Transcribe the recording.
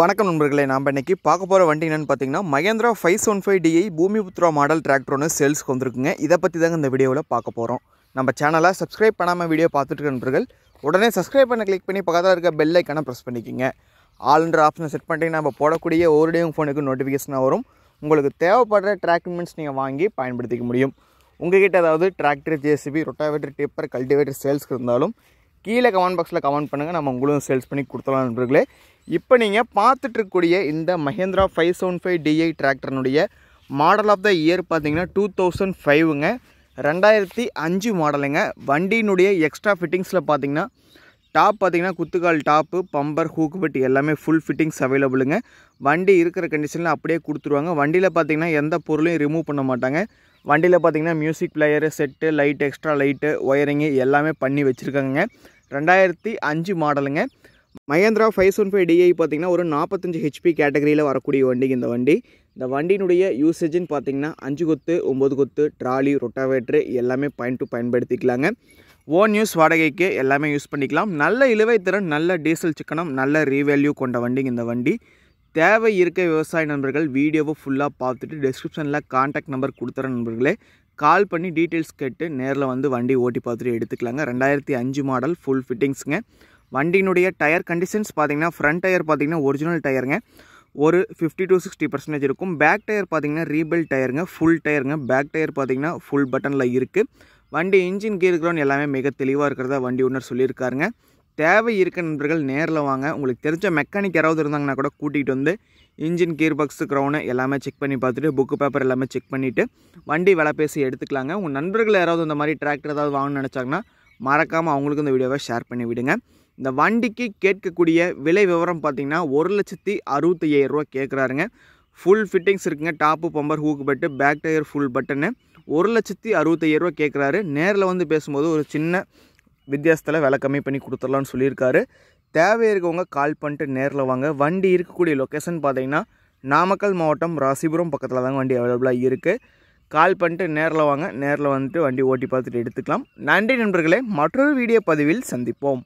வணக்கம் நண்பர்களே நாம் இன்றைக்கி பார்க்க போகிற வண்டி என்னென்னு பார்த்தீங்கன்னா Mahindra five seven five DI Bhoomiputra model tractor ஒன்று சேல்ஸ்க்கு வந்திருக்குங்க இதை பற்றி தாங்க இந்த வீடியோவில் பார்க்க போகிறோம் நம்ம சேனலை சப்ஸ்கிரைப் பண்ணாமல் வீடியோ பார்த்துட்டு நண்பர்கள் உடனே சப்ஸ்கிரைப் பண்ண கிளிக் பண்ணி பக்கத்தில் இருக்க பெல் ஐக்கான ப்ரெஸ் பண்ணிக்கிங்க ஆளுன்ற ஆப்ஷனை செட் பண்ணிட்டீங்கன்னா நம்ம போடக்கூடிய ஒரு டே ஃபோனுக்கு நோட்டிஃபிகேஷனாக வரும் உங்களுக்கு தேவைப்படுற ட்ராக்மெண்ட்ஸ் நீங்கள் வாங்கி பயன்படுத்திக்க முடியும் கிட்டே அதாவது tractor JCB rotavator tipper cultivator சேல்ஸ்க்கு இருந்தாலும் கீழே கமெண்ட் பாக்ஸில் கமெண்ட் பண்ணுங்கள் நம்ம உங்களும் சேல்ஸ் பண்ணி கொடுத்துலாம் நண்பர்களே இப்போ நீங்கள் பார்த்துட்ருக்கக்கூடிய இந்த Mahindra five seven five DI டிராக்டர்னுடைய மாடல் ஆஃப் த இயர் பார்த்தீங்கன்னா டூ தௌசண்ட் ஃபைவுங்க ரெண்டாயிரத்தி அஞ்சு மாடலுங்க வண்டியினுடைய எக்ஸ்ட்ரா ஃபிட்டிங்ஸில் பார்த்தீங்கன்னா டாப் பார்த்தீங்கன்னா குத்துக்கால் டாப்பு பம்பர் ஹூக் எல்லாமே ஃபுல் ஃபிட்டிங்ஸ் அவைலபிளுங்க வண்டி இருக்கிற கண்டிஷனில் அப்படியே கொடுத்துருவாங்க வண்டியில் பார்த்தீங்கன்னா எந்த பொருளையும் ரிமூவ் பண்ண மாட்டாங்க வண்டியில் பார்த்தீங்கன்னா music player set light extra light wiring எல்லாமே பண்ணி வச்சுருக்காங்க ரெண்டாயிரத்தி அஞ்சு மாடலுங்க Mahindra five seven five DI பார்த்திங்கன்னா ஒரு நாற்பத்தஞ்சு ஹெச்பி கேட்டகரியில் வரக்கூடிய வண்டி இந்த வண்டி இந்த வண்டியினுடைய யூசேஜ்னு பார்த்திங்கன்னா அஞ்சு கொத்து ஒம்பது கொத்து ட்ராலி ரொட்டாவேட்ரு எல்லாமே பயன் டு பயன்படுத்திக்கலாங்க ஓன் யூஸ் வாடகைக்கு எல்லாமே யூஸ் பண்ணிக்கலாம் நல்ல இழுவை திறன் நல்ல டீசல் சிக்கனம் நல்ல ரீவேல்யூ கொண்ட வண்டிங்க இந்த வண்டி தேவை இருக்க விவசாய நண்பர்கள் வீடியோவை ஃபுல்லாக பார்த்துட்டு டிஸ்கிரிப்ஷனில் காண்டாக்ட் நம்பர் கொடுத்துற நண்பர்களே கால் பண்ணி டீட்டெயில்ஸ் கேட்டு நேரில் வந்து வண்டி ஓட்டி பார்த்துட்டு எடுத்துக்கலாங்க ரெண்டாயிரத்தி அஞ்சு மாடல் ஃபுல் ஃபிட்டிங்ஸுங்க வண்டியினுடைய டயர் கண்டிஷன்ஸ் பார்த்தீங்கன்னா ஃப்ரண்ட் டயர் பார்த்தீங்கன்னா ஒரிஜினல் டயருங்க ஒரு ஃபிஃப்டி டு சிக்ஸ்டி பர்சன்டேஜ் இருக்கும் பேக் டயர் பார்த்தீங்கன்னா ரீபில் டயருங்க ஃபுல் டயருங்க பேக் டயர் பார்த்தீங்கன்னா ஃபுல் பட்டனில் இருக்குது வண்டி இன்ஜின் கீர் கிரவுண்ட் எல்லாமே மிக தெளிவாக இருக்கிறதா வண்டி ஓனர் சொல்லியிருக்காருங்க தேவை இருக்க நண்பர்கள் நேரில் வாங்க உங்களுக்கு தெரிஞ்ச மெக்கானிக் யாராவது இருந்தாங்கன்னா கூட கூட்டிகிட்டு வந்து இன்ஜின் கீர் பாக்ஸு க்ரௌனு எல்லாமே செக் பண்ணி பார்த்துட்டு புக்கு பேப்பர் எல்லாமே செக் பண்ணிவிட்டு வண்டி விலை பேசி எடுத்துக்கலாங்க உங்கள் நண்பர்கள் யாராவது இந்த மாதிரி டிராக்டர் ஏதாவது வாங்கணும்னு நினச்சாங்கன்னா மறக்காமல் அவங்களுக்கு இந்த வீடியோவை ஷேர் பண்ணி விடுங்க இந்த வண்டிக்கு கேட்கக்கூடிய விலை விவரம் பார்த்திங்கன்னா ஒரு லட்சத்தி அறுபத்தி ஐயாயிரரூவா கேட்குறாருங்க ஃபுல் ஃபிட்டிங்ஸ் இருக்குங்க top bumper hook bed back tyre full button ஒரு லட்சத்தி அறுபத்தையாயிரரூவா கேட்குறாரு நேரில் வந்து பேசும்போது ஒரு சின்ன வித்தியாசத்தில் விலை கம்மி பண்ணி கொடுத்துடலான்னு சொல்லியிருக்காரு தேவை இருக்கவங்க கால் பண்ணிட்டு நேரில் வாங்க வண்டி இருக்கக்கூடிய லொக்கேஷன் பார்த்தீங்கன்னா நாமக்கல் மாவட்டம் ராசிபுரம் பக்கத்தில் தாங்க வண்டி அவைலபிளாக இருக்குது கால் பண்ணிட்டு நேரில் வாங்க நேரில் வந்துட்டு வண்டி ஓட்டி பார்த்துட்டு எடுத்துக்கலாம் நன்றி நண்பர்களே மற்றொரு வீடியோ பதிவில் சந்திப்போம்